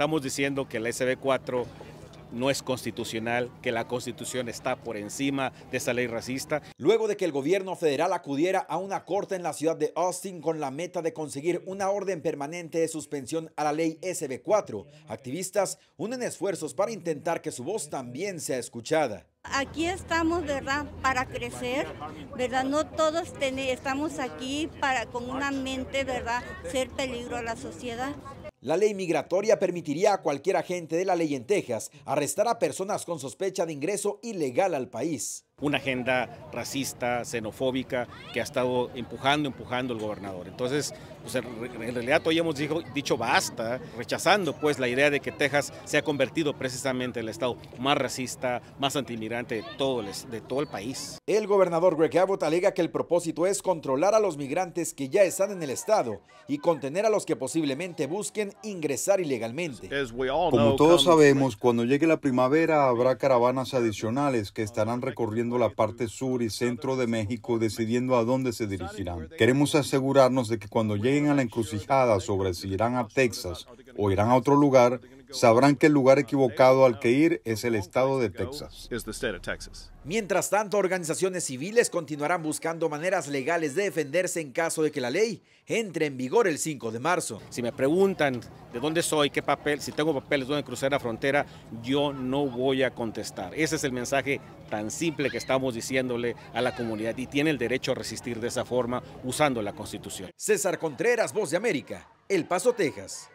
Estamos diciendo que la SB 4 no es constitucional, que la constitución está por encima de esa ley racista. Luego de que el gobierno federal acudiera a una corte en la ciudad de Austin con la meta de conseguir una orden permanente de suspensión a la ley SB4, activistas unen esfuerzos para intentar que su voz también sea escuchada. Aquí estamos, ¿verdad? Para crecer, ¿verdad? No todos estamos aquí para con una mente, ¿verdad? Ser peligro a la sociedad. La ley migratoria permitiría a cualquier agente de la ley en Texas arrestar a personas con sospecha de ingreso ilegal al país una agenda racista, xenofóbica, que ha estado empujando, empujando el gobernador. Entonces, pues, en realidad hoy hemos dicho basta, rechazando pues la idea de que Texas se ha convertido precisamente en el estado más racista, más antimigrante de todo, de todo el país. El gobernador Greg Abbott alega que el propósito es controlar a los migrantes que ya están en el estado y contener a los que posiblemente busquen ingresar ilegalmente. Como todos sabemos, cuando llegue la primavera habrá caravanas adicionales que estarán recorriendo la parte sur y centro de México decidiendo a dónde se dirigirán. Queremos asegurarnos de que cuando lleguen a la encrucijada sobre si irán a Texas o irán a otro lugar, sabrán que el lugar equivocado al que ir es el estado de Texas. Mientras tanto, organizaciones civiles continuarán buscando maneras legales de defenderse en caso de que la ley entre en vigor el 5 de marzo. Si me preguntan de dónde soy, qué papel, si tengo papeles, dónde cruzar la frontera, yo no voy a contestar. Ese es el mensaje tan simple que estamos diciéndole a la comunidad y tiene el derecho a resistir de esa forma usando la Constitución. César Contreras, Voz de América, El Paso, Texas.